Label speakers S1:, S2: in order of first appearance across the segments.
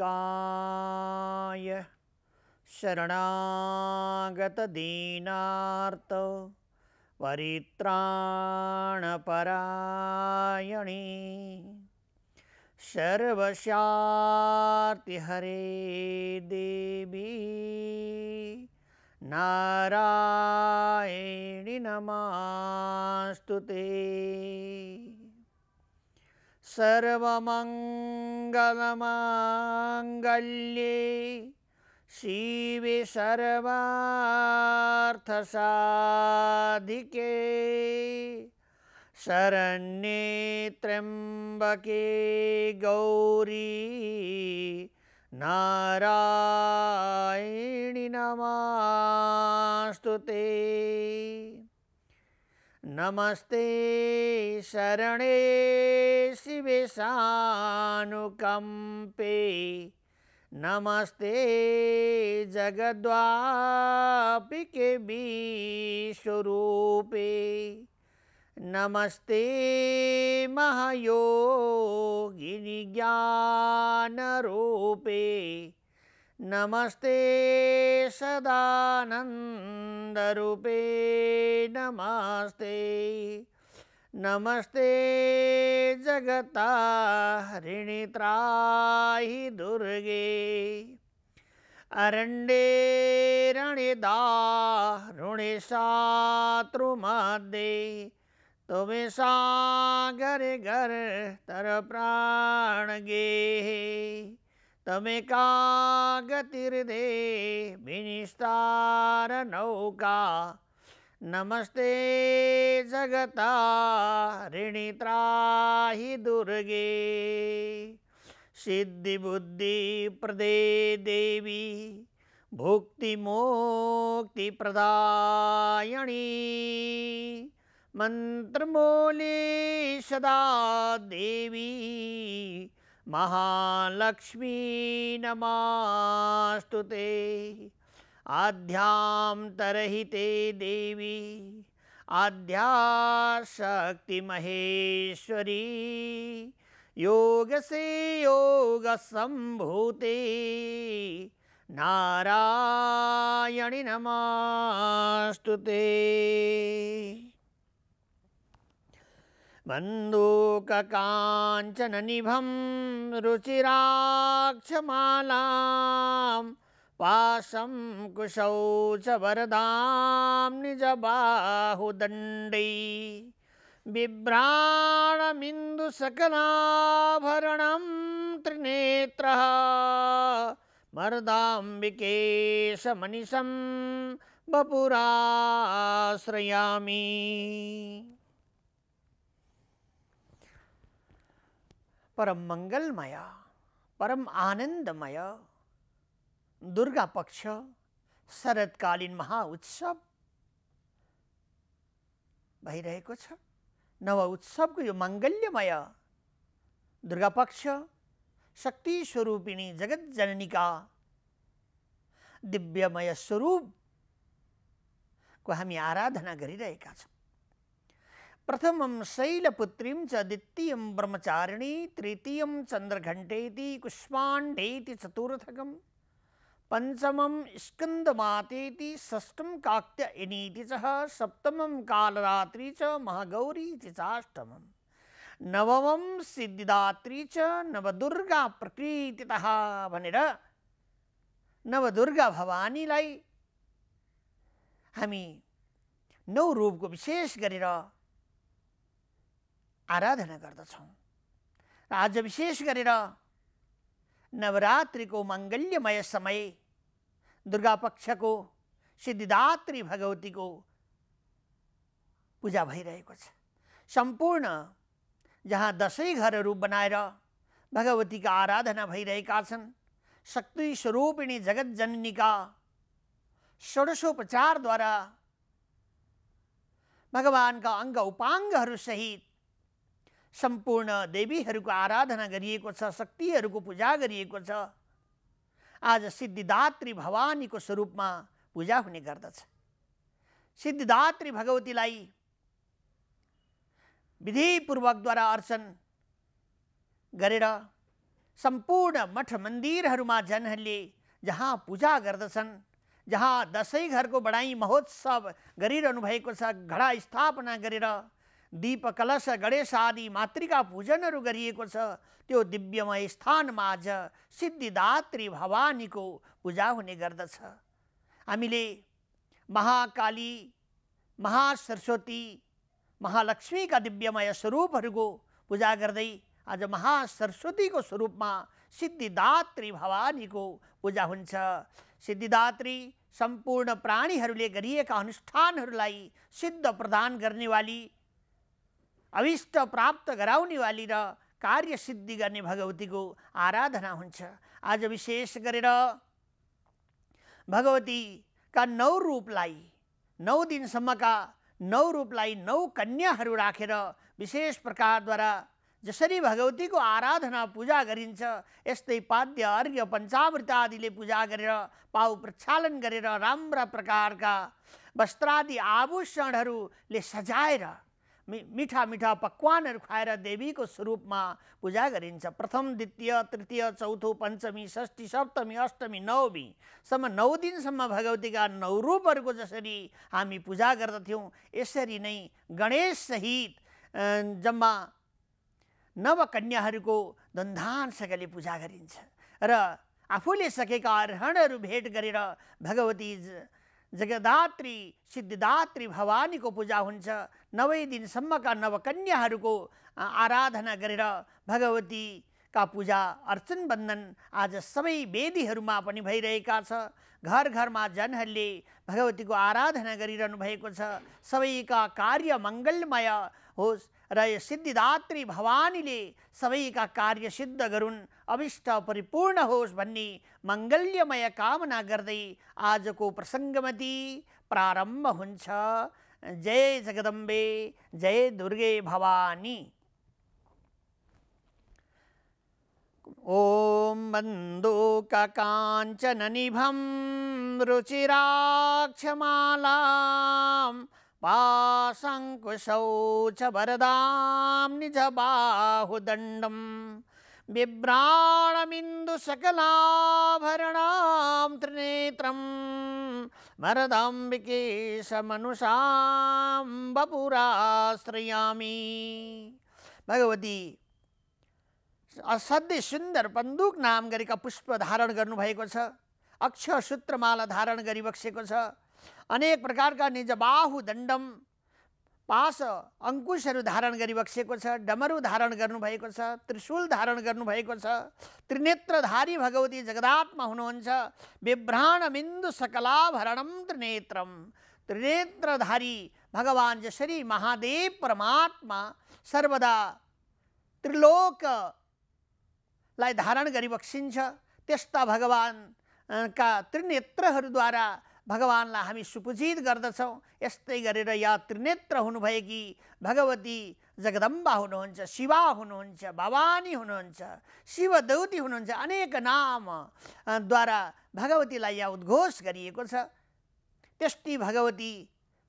S1: निकाय शरणागतदीनार्त परित्राणपरायणी हरे देवी नारायणि नमास्तु ते सर्वमङ्गलमाङ्गल्ये शिवे सर्वार्थसाधिके शरण्ये त्र्यम्बके गौरी नारायणि नमास्तु ते नमस्ते शरणे शिवेशानुकम्पे नमस्ते जगद्वापिके विश्वरूपे नमस्ते महायोगिनि ज्ञानरूपे नमस्ते सदानन्दरूपे नमस्ते नमस्ते जगता हरिणित्राहि दुर्गे अरण्ये ऋणिदारुणिशात्रुमध्ये तुम्हें सागर घर तर प्राण गेहे तमेकागतिर्दे नौका नमस्ते जगता ऋणित्राहि दुर्गे सिद्धिबुद्धिप्रदे देवी प्रदायणी मन्त्रमूले सदा देवी महालक्ष्मी नमास्तु ते आध्यान्तरहिते देवी आध्याशक्तिमहेश्वरी योगसे योगसम्भूते नारायणि नमास्तु ते मन्दूककाञ्चननिभं रुचिराक्षमालां पाशं कुशौ च वरदां निजबाहुदण्डै त्रिनेत्र मर्दाबिकेश मर्दाम्बिकेशमनिशं बपुराश्रयामी परम मंगलमय परम आनंदमय दुर्गा पक्ष शरदकालीन महाउत्सव भइरहेको छ नव उत्सवको यो माङ्गल्यमय दुर्गापक्ष शक्ति स्वरूपिणी जगत जननी का दिव्यमय स्वरूप को हमी आराधना गरिरहेका छौँ प्रथम शैलपुत्रीं च द्वितीयं ब्रह्मचारिणी तृतीय चन्द्रघण्टेति कुष्माण्डेति चतुर्थकं पञ्चमं स्कन्दमातेति षष्ठं काक्त्ययनीति च सप्तमं कालरात्रि च महागौरी इति चाष्टमं नवमं सिद्धिदात्री च नवदुर्गा प्रकृतितः भनेर नवदुर्गा भवानीलाई हामी नौ रूपको विशेष गरेर आराधना गर्दछौँ र आज विशेष गरेर नवरात्रिको मङ्गल्यमय समय दुर्गा दुर्गापक्षको सिद्धिदात्री भगवतीको पूजा भइरहेको छ सम्पूर्ण जहाँ दसैँ घरहरू बनाएर भगवतीका आराधना भइरहेका छन् शक्ति स्वरूपिणी जगत जननीका का भगवान्का अङ्ग उपाङ्गहरूसहित सम्पूर्ण देवीहरूको आराधना गरिएको छ शक्तिहरूको पूजा गरिएको छ आज सिद्धिदात्री भवानीको स्वरूपमा पूजा हुने गर्दछ सिद्धिदात्री भगवतीलाई विधिपूर्वकद्वारा अर्चन गरेर सम्पूर्ण मठ मन्दिरहरूमा जनहरूले जहाँ पूजा गर्दछन् जहाँ दसैँ घरको बढाइ महोत्सव गरिरहनु भएको छ घडा स्थापना गरेर दीप कलश गणेश आदि मातृका पूजनहरू गरिएको छ त्यो दिव्यमय स्थानमा आज सिद्धिदात्री भवानीको पूजा हुने गर्दछ हामीले महाकाली महासरस्वती महालक्ष्मीका दिव्यमय स्वरूपहरूको पूजा गर्दै आज महासरस्वतीको स्वरूपमा सिद्धिदात्री भवानीको पूजा हुन्छ सिद्धिदात्री सम्पूर्ण प्राणीहरूले गरिएका अनुष्ठानहरूलाई सिद्ध प्रदान गर्नेवाली अविष्ट प्राप्त गराउने वाली र कार्य सिद्धि गर्ने भगवतीको आराधना हुन्छ आज विशेष गरेर भगवतीका नौ रूपलाई नौ दिनसम्मका नौ रूपलाई नौ कन्याहरू राखेर विशेष प्रकारद्वारा जसरी भगवतीको आराधना पूजा गरिन्छ यस्तै पाद्य अर्घ्य पञ्चामृत आदिले पूजा गरेर पाउ प्रक्षालन गरेर राम्रा प्रकारका वस्त्रादि आभूषणहरूले सजाएर मि मिठा मिठा पकवानहरू खुवाएर देवीको स्वरूपमा पूजा गरिन्छ प्रथम द्वितीय तृतीय चौथो पञ्चमी षष्ठी सप्तमी अष्टमी नवमीसम्म नौ दिनसम्म भगवतीका नौ रूपहरूको जसरी हामी पूजा गर्दथ्यौँ यसरी नै गणेशसहित जम्मा नवकन्याहरूको सकेले पूजा गरिन्छ र आफूले सकेका अर्हणहरू भेट गरेर भगवती जगदात्री सिद्धिदात्री भवानीको पूजा हुन्छ नवै दिनसम्मका नवकन्याहरूको आराधना गरेर भगवतीका पूजा अर्चन बन्धन आज सबै वेदीहरूमा पनि भइरहेका छ घर घरमा जनहरूले भगवतीको आराधना गरिरहनु भएको छ सबैका कार्य मङ्गलमय होस् भवानी सिद्धिदात्री सब का कार्य सिद्ध गरून् अभिष्ट परिपूर्ण होस् भंगल्यमय मङ्गल्यमय कामना आज को प्रसंगमती प्रारंभ हो जय जगदम्बे जय दुर्गे भवानी कांचन निभम रुचिराक्षमाला पाशङ्कुशौच च वरदां निजबाहुदण्डं बिभ्राणमिन्दुसकलाभरणां त्रिनेत्रं वरदाम्बिकेशमनुषां बपुरा बपुराश्रयामि भगवती असाध्यै सुन्दर बन्दुक नाम गरेका पुष्प धारण गर्नुभएको छ अक्षर सूत्रमाला धारण गरिबक्सेको छ अनेक प्रकारका निजबाहु दण्डम पास अङ्कुशहरू धारण गरिबक्सेको छ डमरु धारण गर्नुभएको छ त्रिशूल धारण गर्नुभएको छ त्रिनेत्रधारी भगवती जगदात्मा हुनुहुन्छ बिभ्राणमिन्दु सकलाभरणम त्रिनेत्रम त्रिनेत्रधारी भगवान् जसरी महादेव परमात्मा सर्वदा त्रिलोकलाई धारण बक्सिन्छ त्यस्ता हरु त्रिनेत्रहरूद्वारा भगवान्लाई हामी सुपूजित गर्दछौँ यस्तै गरेर या त्रिनेत्र हुनुभएकी भगवती जगदम्बा हुनुहुन्छ शिवा हुनुहुन्छ भवानी हुनुहुन्छ शिवदौती हुनुहुन्छ अनेक नामद्वारा भगवतीलाई यहाँ उद्घोष गरिएको छ त्यस्तै भगवती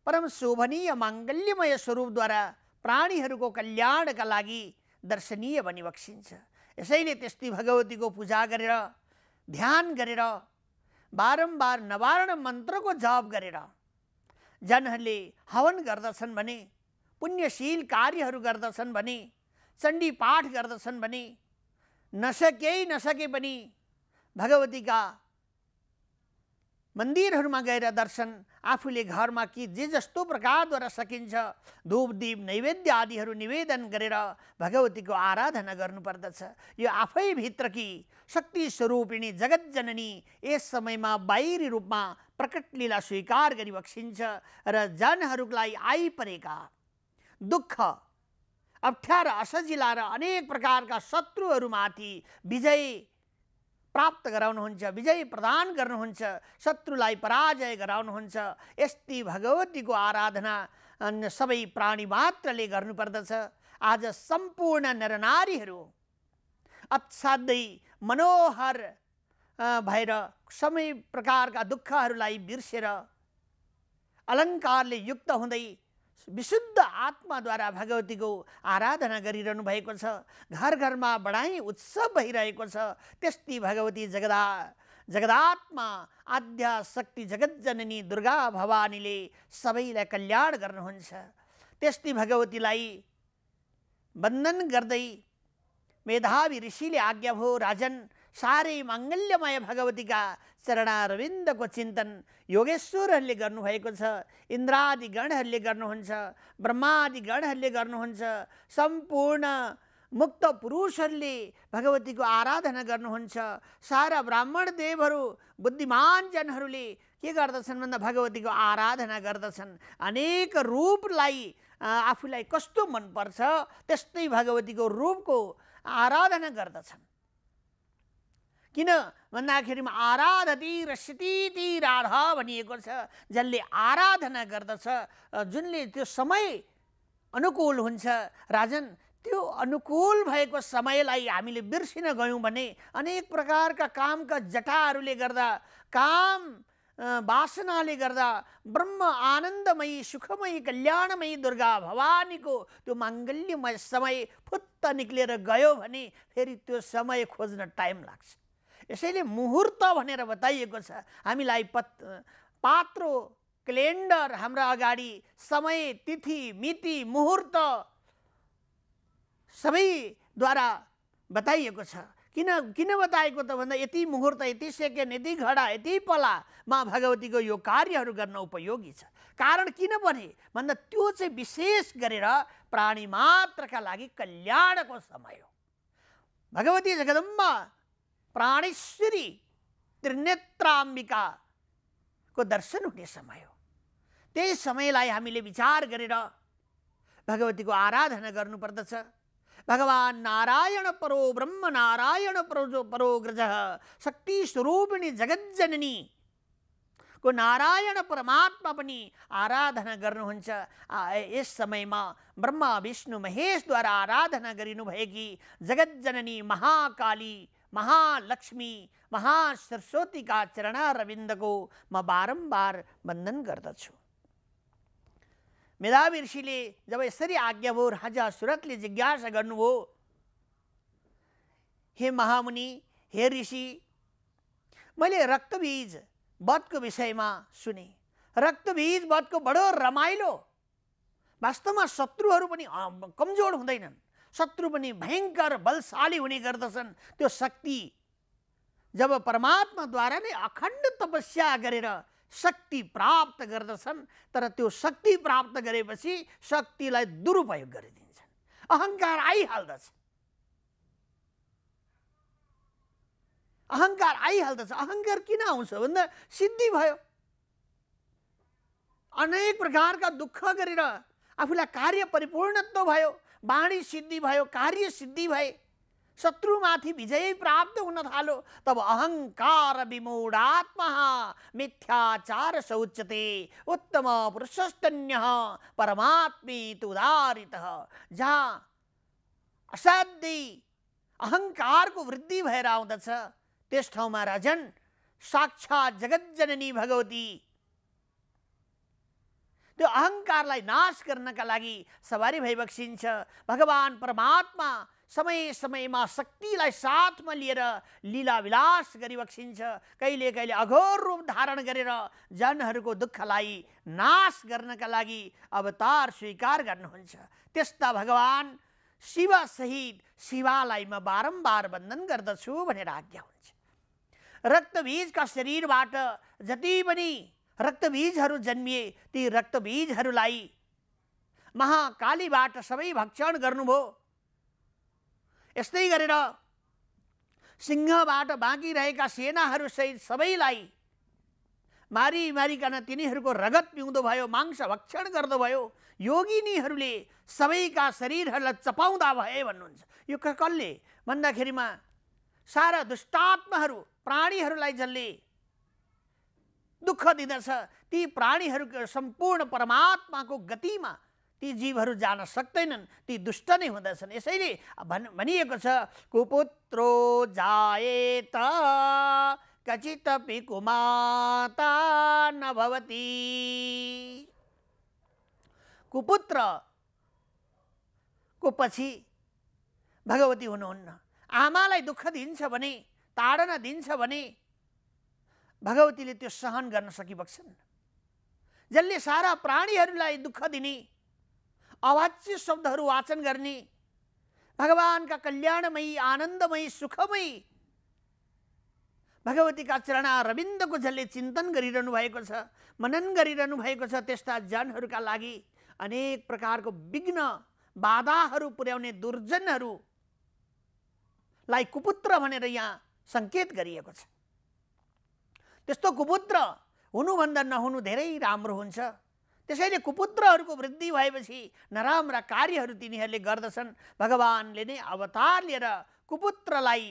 S1: परम शोभनीय माङ्गल्यमय स्वरूपद्वारा प्राणीहरूको कल्याणका लागि दर्शनीय भनी बक्सिन्छ यसैले त्यस्तै भगवतीको पूजा गरेर ध्यान गरेर बारम्बार नवारण मन्त्रको जाप गरेर जनहरूले हवन गर्दछन् भने पुण्यशील कार्यहरू गर्दछन् भने चण्डी पाठ गर्दछन् भने नसके नसके पनि भगवतीका मन्दिरहरूमा गएर दर्शन आफूले घरमा कि जे जस्तो प्रकारद्वारा सकिन्छ दीप नैवेद्य आदिहरू निवेदन गरेर भगवतीको आराधना गर्नुपर्दछ यो कि शक्ति स्वरूपिणी जगत जननी यस समयमा बाहिरी रूपमा प्रकट लीला स्वीकार गरी बक्सिन्छ र जनहरूलाई आइपरेका दुःख अप्ठ्यारा असजिला र अनेक प्रकारका शत्रुहरूमाथि विजय प्राप्त गराउनुहुन्छ विजय प्रदान गर्नुहुन्छ शत्रुलाई पराजय गराउनुहुन्छ यस्ती भगवतीको आराधना सबै प्राणी मात्रले गर्नुपर्दछ आज सम्पूर्ण नरनारीहरू असाध्यै मनोहर भएर सबै प्रकारका दुःखहरूलाई बिर्सेर अलङ्कारले युक्त हुँदै विशुद्ध आत्माद्वारा भगवतीको आराधना गरिरहनु भएको छ घर घरमा बढाई उत्सव भइरहेको छ त्यस्तै भगवती जगदा जगदात्मा आद्या शक्ति जगज्जननी दुर्गा भवानीले सबैलाई कल्याण गर्नुहुन्छ त्यस्तै भगवतीलाई वन्दन गर्दै मेधावी ऋषिले आज्ञा भयो राजन साह्रै माङ्गल्यमय भगवतीका चरणारविन्दको चिन्तन योगेश्वरहरूले गर्नुभएको छ इन्द्रादि इन्द्रादिगणहरूले गर्नुहुन्छ ब्रह्मादि ब्रह्मादिगणहरूले गर्नुहुन्छ सम्पूर्ण मुक्त पुरुषहरूले भगवतीको आराधना गर्नुहुन्छ सारा ब्राह्मण देवहरू बुद्धिमान जनहरूले के गर्दछन् भन्दा भगवतीको आराधना गर्दछन् अनेक रूपलाई आफूलाई कस्तो मनपर्छ त्यस्तै भगवतीको रूपको आराधना गर्दछन् किन भन्दाखेरिमा आराधती रसितीति राध भनिएको छ जसले आराधना गर्दछ जुनले त्यो समय अनुकूल हुन्छ राजन त्यो अनुकूल भएको समयलाई हामीले बिर्सिन गयौँ भने अनेक प्रकारका कामका जटाहरूले गर्दा काम वासनाले गर्दा ब्रह्म आनन्दमय सुखमय कल्याणमय दुर्गा भवानीको त्यो माङ्गल्यमय समय फुत्त निक्लिएर गयो भने फेरि त्यो समय खोज्न टाइम लाग्छ यसैले मुहुर्त भनेर बताइएको छ हामीलाई पत् पात्रो क्यालेन्डर हाम्रा अगाडि समय तिथि मिति मुहुर्त सबैद्वारा बताइएको छ किन किन बताएको त भन्दा यति मुहुर्त यति सेकेन्ड यति घडा यति पला पलामा भगवतीको यो कार्यहरू गर्न उपयोगी छ कारण किन भने भन्दा त्यो चाहिँ विशेष गरेर प्राणी मात्रका लागि कल्याणको समय हो भगवती जगदम्बा प्राणेश्वरी त्रिनेत्राम्बिका को दर्शन हुने समय हो त्यही समयलाई हामीले विचार गरेर भगवतीको आराधना गर्नुपर्दछ भगवान् नारायण परो ब्रह्म नारायण परो परो ग्रज शक्ति स्वरूपिणी जगज्जननी को नारायण परमात्मा पनि आराधना गर्नुहुन्छ यस समयमा ब्रह्मा विष्णु महेशद्वारा आराधना गरिनुभएकी जगज्जननी महाकाली महालक्ष्मी महासरस्वतीका रविन्दको म बारम्बार वन्दन गर्दछु मेधावी ऋषिले जब यसरी आज्ञा भयो राजा सुरतले जिज्ञासा गर्नुभयो हे महामुनि हे ऋषि मैले रक्तबीज वधको विषयमा सुने रक्तबीज वधको बडो रमाइलो वास्तवमा शत्रुहरू पनि कमजोर हुँदैनन् शत्रु पनि भयङ्कर बलशाली हुने गर्दछन् त्यो शक्ति जब परमात्माद्वारा नै अखण्ड तपस्या गरेर शक्ति प्राप्त गर्दछन् तर त्यो शक्ति प्राप्त गरेपछि शक्तिलाई दुरुपयोग गरिदिन्छन् अहङ्कार आइहाल्दछ अहङ्कार आइहाल्दछ अहङ्कार किन आउँछ भन्दा सिद्धि भयो अनेक प्रकारका दुःख गरेर आफूलाई कार्य परिपूर्णत्व भयो वाणी सिद्धि भयो कार्य सिद्धि भए शत्रुमाथि विजय प्राप्त हुन थालो तब अहङ्कार विमूढात्मा मिथ्याचार शौचते उत्तम पुरुषस्तन्य परमात्मित उदारित जहाँ असाध्यै अहङ्कारको वृद्धि भएर आउँदछ त्यस ठाउँमा राजन साक्षात् जगज्जननी भगवती त्यो अहङ्कारलाई नाश गर्नका लागि सवारी भई बक्सिन्छ भगवान् परमात्मा समय समयमा शक्तिलाई साथमा लिएर लीलाविलास गरिबक्सिन्छ कहिले कहिले अघोर रूप धारण गरेर जनहरूको दुःखलाई नाश गर्नका लागि अवतार स्वीकार गर्नुहुन्छ त्यस्ता भगवान् शिवसहित शिवालाई म बारम्बार वन्दन गर्दछु भनेर आज्ञा हुन्छ रक्तबीजका शरीरबाट जति पनि रक्तबीजहरू जन्मिए ती रक्तबीजहरूलाई महाकालीबाट सबै भक्षण गर्नुभयो यस्तै गरेर सिंहबाट बाँकी रहेका सहित सबैलाई मारी मारिकन तिनीहरूको रगत पिउँदो भयो मांस भक्षण गर्दो भयो योगिनीहरूले सबैका शरीरहरूलाई चपाउँदा भए भन्नुहुन्छ यो कसले भन्दाखेरिमा सारा दुष्टात्माहरू प्राणीहरूलाई जसले दुःख दिँदछ ती प्राणीहरू सम्पूर्ण परमात्माको गतिमा ती जीवहरू जान सक्दैनन् ती दुष्ट नै हुँदछन् यसैले भन् भनिएको छ कुपुत्रो त कचितपि कुमाता नभवती कुपुत्र को पछि भगवती हुनुहुन्न आमालाई दुःख दिन्छ भने ताडना दिन्छ भने भगवतीले त्यो सहन गर्न सकिबक्छन् जसले सारा प्राणीहरूलाई दुःख दिने अवाच्य शब्दहरू वाचन गर्ने भगवान्का कल्याणमयी आनन्दमयी सुखमयी भगवतीका चरणा रविन्दको जसले चिन्तन गरिरहनु भएको छ मनन गरिरहनु भएको छ त्यस्ता जनहरूका लागि अनेक प्रकारको विघ्न बाधाहरू पुर्याउने दुर्जनहरूलाई कुपुत्र भनेर यहाँ सङ्केत गरिएको छ त्यस्तो कुपुत्र हुनुभन्दा नहुनु धेरै राम्रो हुन्छ त्यसैले कुपुत्रहरूको वृद्धि भएपछि नराम्रा कार्यहरू तिनीहरूले गर्दछन् भगवान्ले नै अवतार लिएर कुपुत्रलाई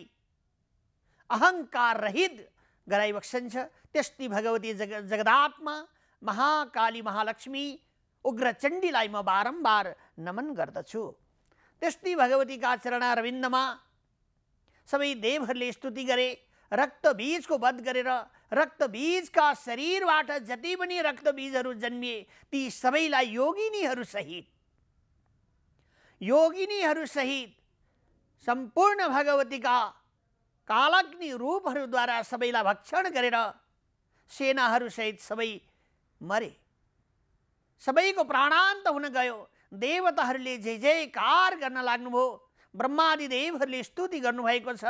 S1: अहङ्कार रहित छ त्यस्ती भगवती जग जगदात्मा महाकाली महालक्ष्मी उग्रचण्डीलाई म बारम्बार नमन गर्दछु त्यस्तै भगवतीका चरणारविन्दमा सबै देवहरूले स्तुति गरे रक्तबीजको वध गरेर रक्तबीजका शरीरबाट जति पनि रक्तबीजहरू जन्मिए ती सबैलाई योगिनीहरू योगिनीहरूसहित योगिनीहरूसहित सम्पूर्ण भगवतीका कालाग्नि रूपहरूद्वारा सबैलाई भक्षण गरेर सेनाहरूसहित सबै मरे सबैको प्राणान्त हुन गयो देवताहरूले जे कार गर्न लाग्नुभयो ब्रह्मादिदेवहरूले स्तुति गर्नुभएको छ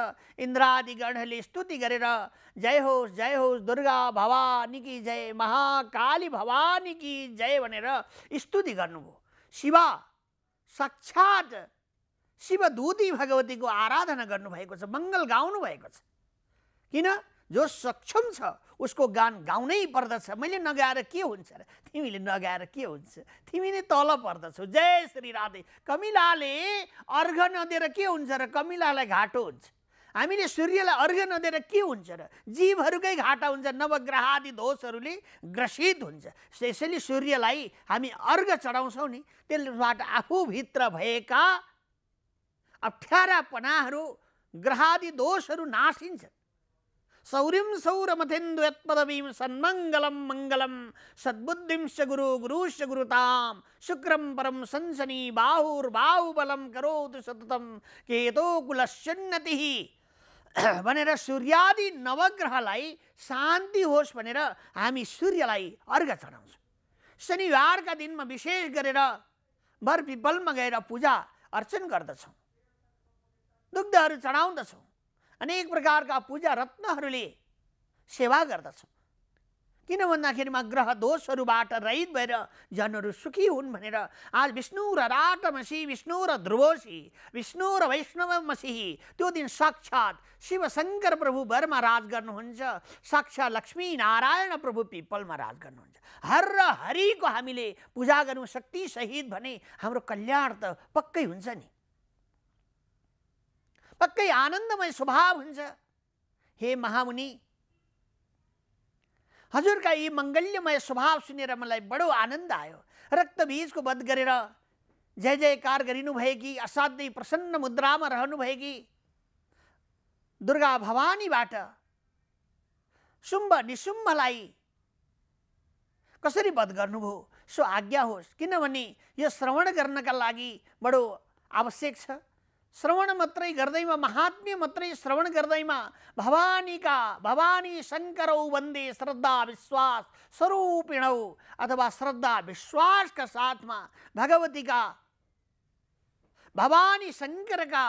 S1: इन्द्रादिगणहरूले स्तुति गरेर जय होस् जय होस् दुर्गा भवानी कि जय महाकाली भवानी कि जय भनेर स्तुति गर्नुभयो शिव साक्षात् शिवदूती भगवतीको आराधना गर्नुभएको छ मङ्गल गाउनु भएको छ किन जो सक्षम छ उसको गान गाउनै पर्दछ मैले नगाएर के हुन्छ र तिमीले नगाएर के हुन्छ तिमी नै तल पर्दछौ जय श्री राधे कमिलाले अर्घ नदिएर के हुन्छ र कमिलालाई घाटो हुन्छ हामीले सूर्यलाई अर्घ नदिएर के हुन्छ र जीवहरूकै घाटा हुन्छ नवग्रह आदि दोषहरूले ग्रसित हुन्छ त्यसैले सूर्यलाई हामी अर्घ चढाउँछौँ नि त्यसबाट आफूभित्र भएका अप्ठ्यारापनाहरू ग्रहादि दोषहरू नासिन्छन् ಸೌರಿಂ ಸೌರಮಥೆಂದು ಯತ್ಪದವೀಂ ಸನ್ಮಂಗಲಂ ಮಂಗಲಂ गुरु ಗುರು गुरुताम शुक्रं ಶುಕ್ರಂ ಪರಂ ಸಂಸನಿ करोतु ಕರೋದು केतो केतोकुलशन्नति भनेर सूर्यादि नवग्रहलाई शान्ति होस् भनेर हामी सूर्यलाई अर्घ चढाउँछौँ शनिबारका दिनमा विशेष गरेर बर पिपलमा गएर पूजा अर्चन गर्दछौँ दुग्धहरू चढाउँदछौँ अनेक प्रकारका पूजा रत्नहरूले सेवा गर्दछौँ किन भन्दाखेरिमा ग्रह दोषहरूबाट रहित भएर जनहरू सुखी हुन् भनेर आज विष्णु र राट मसी विष्णु र ध्रुवसी विष्णु र वैष्णव मसिही त्यो दिन साक्षात् शिवशङ्कर प्रभु बरमा राज गर्नुहुन्छ साक्षात् लक्ष्मी नारायण प्रभु पिपलमा राज गर्नुहुन्छ हर र हरिको हामीले पूजा गरौँ शक्तिसहित भने हाम्रो कल्याण त पक्कै हुन्छ नि पक्कै आनन्दमय स्वभाव हुन्छ हे महामुनि हजुरका यी मङ्गल्यमय स्वभाव सुनेर मलाई बडो आनन्द आयो रक्तबीजको वध गरेर जय जयकार गरिनुभएकी असाध्यै प्रसन्न मुद्रामा रहनुभएकी दुर्गा भवानीबाट शुम्भ निशुम्भलाई कसरी वध गर्नुभयो सो आज्ञा होस् किनभने यो श्रवण गर्नका लागि बडो आवश्यक छ श्रवण मात्रै गर्दैमा महात्म्य मात्रै श्रवण गर्दैमा भवानीका भवानी शङ्करौ वन्दे श्रद्धा विश्वास स्वरूपिणौ अथवा श्रद्धा विश्वासका साथमा भगवतीका भवानी शङ्करका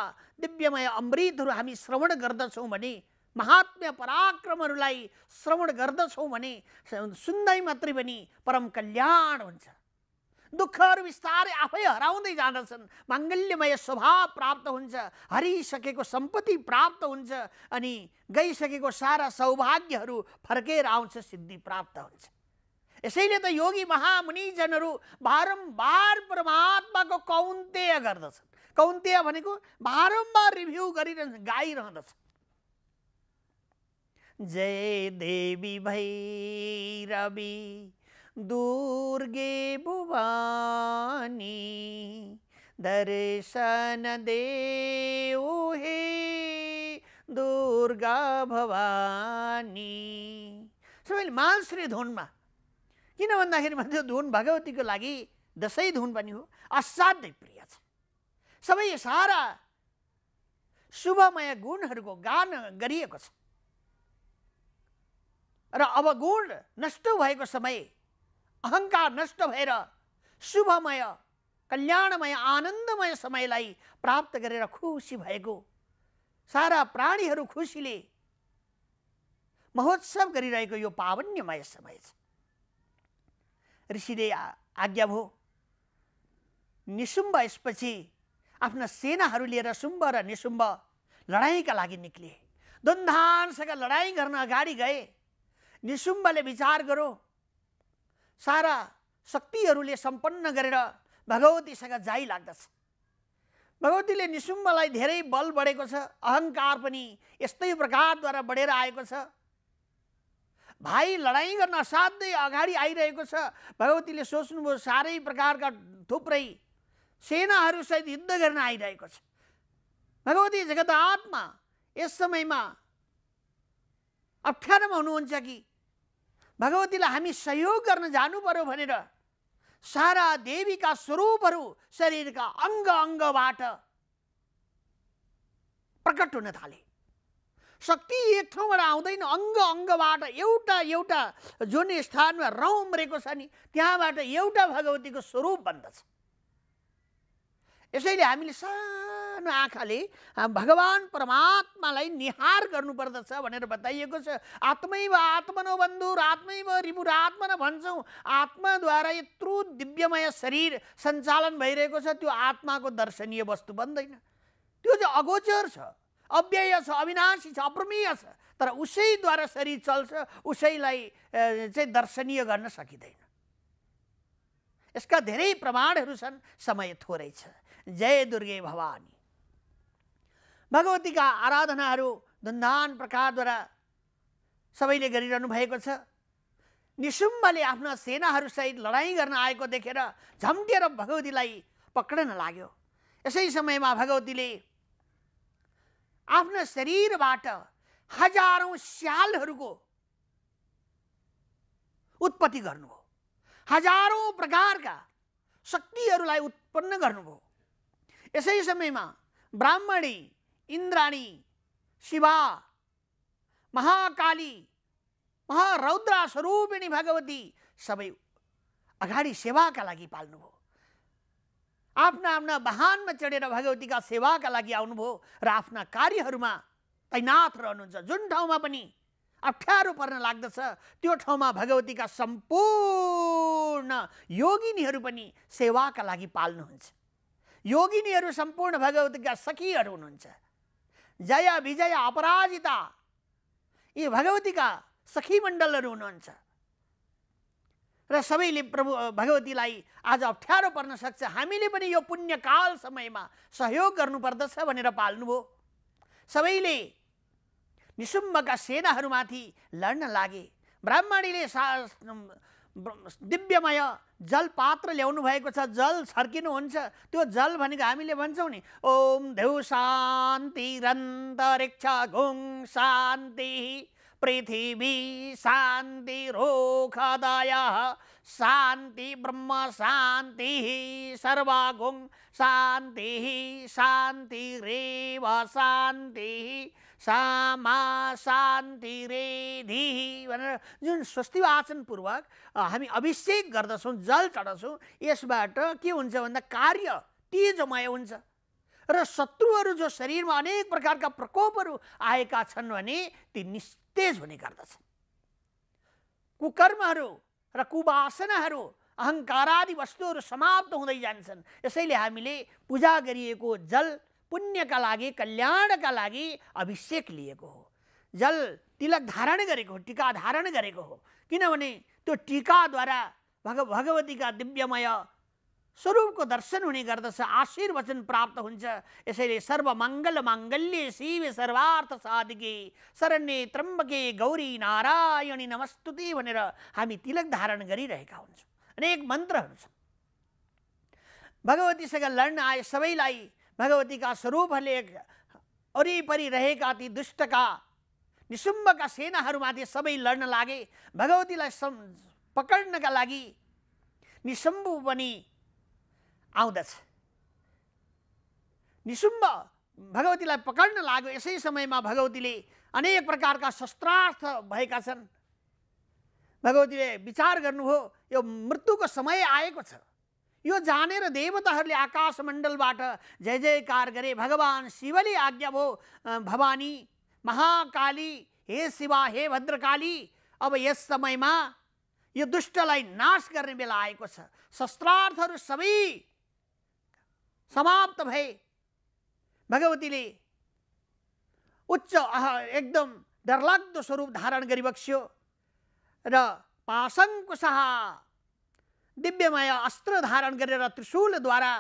S1: दिव्यमय अमृतहरू हामी श्रवण गर्दछौँ भने महात्म्य पराक्रमहरूलाई श्रवण गर्दछौँ भने सुन्दै मात्रै पनि परम कल्याण हुन्छ दुःखहरू बिस्तारै आफै हराउँदै जाँदछन् माङ्गल्यमय स्वभाव प्राप्त हुन्छ हरिसकेको सम्पत्ति प्राप्त हुन्छ अनि गइसकेको सारा सौभाग्यहरू फर्केर आउँछ सिद्धि प्राप्त हुन्छ यसैले त योगी महामुनिजनहरू बारम्बार परमात्माको कौन्तेय गर्दछन् कौन्तेय भनेको बारम्बार रिभ्यू गरिरहन्छ गाइरहँदछन् जय देवी भैरवी दुर्गे भुवानी दर्शन हे दुर्गा भवानी सबैले मानश्री धुनमा किन भन्दाखेरि भन्छ धुन भगवतीको लागि दसैँ धुन पनि हो असाध्यै प्रिय छ सबै सारा शुभमय गुणहरूको गान गरिएको छ र अब गुण नष्ट भएको समय अहङ्कार नष्ट भएर शुभमय कल्याणमय आनन्दमय समयलाई प्राप्त गरेर खुसी भएको सारा प्राणीहरू खुसीले महोत्सव गरिरहेको यो पावन्यमय समय छ ऋषिले आज्ञा भयो निशुम्ब यसपछि आफ्ना सेनाहरू लिएर शुम्ब र निशुम्ब लडाइँका लागि निक्लिए दुन्धानसँग लडाइँ गर्न अगाडि गए निशुम्बले विचार गरो सारा शक्तिहरूले सम्पन्न गरेर भगवतीसँग जाइ लाग्दछ भगवतीले निसुम्बलाई धेरै बल बढेको छ अहङ्कार पनि यस्तै प्रकारद्वारा बढेर आएको छ भाइ लडाइँ गर्न असाध्यै अगाडि आइरहेको छ भगवतीले सोच्नुभयो साह्रै प्रकारका थुप्रै सेनाहरूसहित युद्ध गर्न आइरहेको छ भगवती जगत आत्मा यस समयमा अप्ठ्यारोमा हुनुहुन्छ कि भगवतीलाई हामी सहयोग गर्न जानु पर्यो भनेर सारा देवीका स्वरूपहरू शरीरका अङ्ग अङ्गबाट प्रकट हुन थाले शक्ति एक ठाउँबाट आउँदैन अङ्ग अङ्गबाट एउटा एउटा जुन स्थानमा रहेको छ नि त्यहाँबाट एउटा भगवतीको स्वरूप बन्दछ यसैले हामीले सानो आँखाले भगवान् परमात्मालाई निहार गर्नुपर्दछ भनेर बताइएको छ आत्मैव आत्मनो बन्धुर आत्मैव रिपुरात्मन भन्छौँ आत्माद्वारा यत्रो दिव्यमय शरीर सञ्चालन भइरहेको छ त्यो आत्माको दर्शनीय वस्तु बन्दैन त्यो चाहिँ अगोचर छ अव्यय छ अविनाशी छ अप्रमेय छ तर उसैद्वारा शरीर चल्छ उसैलाई चाहिँ दर्शनीय गर्न सकिँदैन यसका धेरै प्रमाणहरू छन् समय थोरै छ जय दुर्गे भवानी भगवतीका आराधनाहरू धुन्धान प्रकारद्वारा सबैले गरिरहनु भएको छ निशुम्भले आफ्ना सेनाहरूसहित लडाइँ गर्न आएको देखेर झम्टिएर भगवतीलाई पक्रन लाग्यो यसै समयमा भगवतीले आफ्नो शरीरबाट हजारौँ स्यालहरूको उत्पत्ति गर्नुभयो हजारौँ प्रकारका शक्तिहरूलाई उत्पन्न गर्नुभयो यसै समयमा ब्राह्मणी इन्द्राणी शिवा महाकाली महारौद्रा स्वरूपिणी भगवती सबै अगाडि सेवाका लागि पाल्नुभयो आफ्ना आफ्ना वाहनमा चढेर भगवतीका सेवाका लागि आउनुभयो र आफ्ना कार्यहरूमा तैनात रहनुहुन्छ जुन ठाउँमा पनि अप्ठ्यारो पर्न लाग्दछ त्यो ठाउँमा भगवतीका सम्पूर्ण योगिनीहरू पनि सेवाका लागि पाल्नुहुन्छ योगिनीहरू सम्पूर्ण भगवतीका सखीहरू हुनुहुन्छ जय विजय अपराजिता यी भगवतीका सखी मण्डलहरू हुनुहुन्छ र सबैले प्रभु भगवतीलाई आज अप्ठ्यारो पर्न सक्छ हामीले पनि यो पुण्यकाल समयमा सहयोग गर्नुपर्दछ भनेर पाल्नुभयो सबैले निसुम्बका सेनाहरूमाथि लड्न लागे ब्राह्मणीले सा दिव्यमय जल पात्र ल्याउनु भएको छ जल छर्किनुहुन्छ त्यो जल भनेको हामीले भन्छौँ नि ओम देउ शान्ति रन्तरिक्ष घुङ शान्ति पृथ्वी शान्ति रोखदय शान्ति ब्रह्म शान्ति सर्वा सर्वागुङ शान्ति शान्ति रेव शान्ति सामा शान्ति रे धी भनेर जुन स्वस्ति वाचनपूर्वक हामी अभिषेक गर्दछौँ जल चढाउँछौँ यसबाट के हुन्छ भन्दा कार्य तेजमय हुन्छ र शत्रुहरू जो शरीरमा अनेक प्रकारका प्रकोपहरू आएका छन् भने ती निस्तेज हुने गर्दछन् कुकर्महरू र कुवासनाहरू अहङ्कारादि वस्तुहरू समाप्त हुँदै जान्छन् यसैले हामीले पूजा गरिएको जल पुण्यका लागि कल्याणका लागि अभिषेक लिएको हो जल तिलक धारण गरेको हो टिका धारण गरेको हो किनभने त्यो टिकाद्वारा भग भगवतीका दिव्यमय स्वरूपको दर्शन हुने गर्दछ आशीर्वचन प्राप्त हुन्छ यसैले सर्वमङ्गल माङ्गल्य शिव सर्वार्थ साधिके शरण्य त्रम्बके गौरी नारायणी नमस्तुति भनेर हामी तिलक धारण गरिरहेका हुन्छौँ अनेक मन्त्रहरू छन् भगवतीसँग लड्न आए सबैलाई भगवतीका स्वरूपहरूले वरिपरि रहेका ती दुष्टका निशुम्बका सेनाहरूमाथि सबै लड्न लागे भगवतीलाई सम् पकड्नका लागि निशुम्भ पनि आउँदछ निशुम्ब भगवतीलाई पकड्न लाग्यो यसै समयमा भगवतीले अनेक प्रकारका शस्त्रार्थ भएका छन् भगवतीले विचार गर्नुभयो यो मृत्युको समय आएको छ यो जानेर देवताहरूले मण्डलबाट जय जयकार गरे भगवान् शिवले आज्ञा भो भवानी महाकाली हे शिवा हे भद्रकाली अब यस समयमा यो दुष्टलाई नाश गर्ने बेला आएको छ शस्त्रार्थहरू सबै समाप्त भए भगवतीले उच्च एकदम डरलाग्दो स्वरूप धारण गरिबक्स्यो र पासङ दिव्यमय अस्त्र धारण गरेर त्रिशूलद्वारा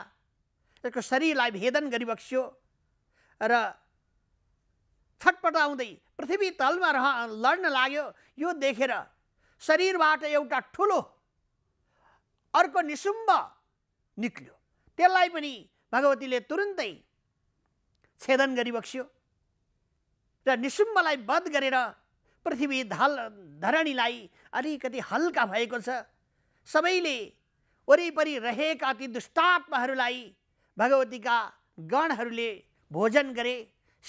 S1: यसको शरीरलाई भेदन गरिबक्स्यो र छटपटाउँदै पृथ्वी तलमा रह लड्न लाग्यो यो देखेर शरीरबाट एउटा ठुलो अर्को निशुम्ब निक्ल्यो त्यसलाई पनि भगवतीले तुरुन्तै छेदन गरिबक्स्यो र निशुम्बलाई वध गरेर पृथ्वी धल धरणीलाई अलिकति हल्का भएको छ सबैले वरिपरि रहेका ती दुष्टात्माहरूलाई भगवतीका गणहरूले भोजन गरे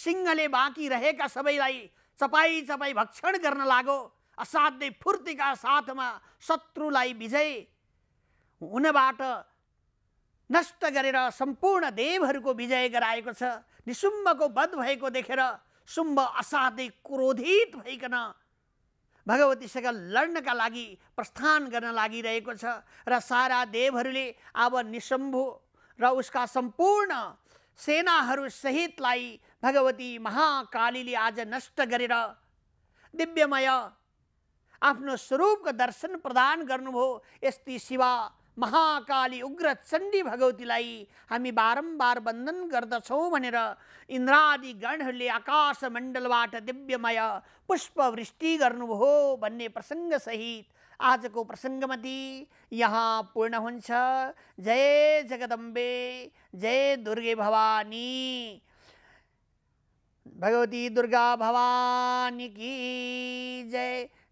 S1: सिंहले बाँकी रहेका सबैलाई चपाई चपाई भक्षण गर्न लागो असाध्यै फुर्तिका साथमा शत्रुलाई विजय हुनबाट नष्ट गरेर सम्पूर्ण देवहरूको विजय गराएको छ निशुम्बको वध भएको देखेर सुम्ब असाध्यै क्रोधित भइकन भगवतीसँग लड्नका लागि प्रस्थान गर्न लागिरहेको छ र सारा देवहरूले अब निशम्भु र उसका सम्पूर्ण सहितलाई भगवती महाकालीले आज नष्ट गरेर दिव्यमय आफ्नो स्वरूपको दर्शन प्रदान गर्नुभयो यस्ती शिवा महाकाली उग्र चण्डी भगवतीलाई हामी बारम्बार वन्दन गर्दछौँ भनेर इन्द्रादि गणहरूले मण्डलबाट दिव्यमय पुष्पवृष्टि गर्नुभयो भन्ने प्रसङ्गसहित आजको प्रसङ्गमाथि यहाँ पूर्ण हुन्छ जय जगदम्बे जय दुर्गे भवानी भगवती दुर्गा भवानी की जय